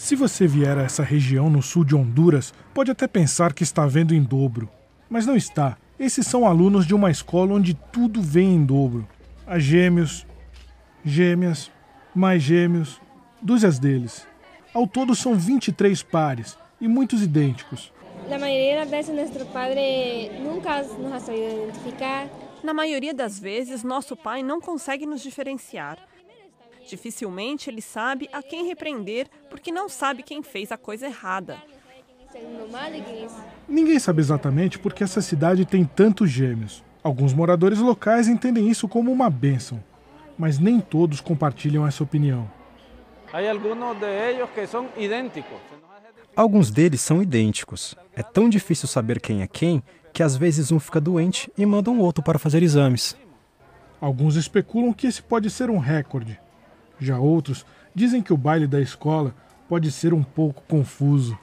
Se você vier a essa região no sul de Honduras, pode até pensar que está vendo em dobro. Mas não está. Esses são alunos de uma escola onde tudo vem em dobro. Há gêmeos, gêmeas, mais gêmeos, dúzias deles. Ao todo são 23 pares e muitos idênticos. Na maioria das vezes, nosso padre nunca nos ha sabido identificar. Na maioria das vezes, nosso pai não consegue nos diferenciar. Dificilmente ele sabe a quem repreender porque não sabe quem fez a coisa errada. Ninguém sabe exatamente porque essa cidade tem tantos gêmeos. Alguns moradores locais entendem isso como uma bênção, mas nem todos compartilham essa opinião. Alguns deles são idênticos. É tão difícil saber quem é quem que às vezes um fica doente e manda um outro para fazer exames. Alguns especulam que esse pode ser um recorde, já outros dizem que o baile da escola pode ser um pouco confuso.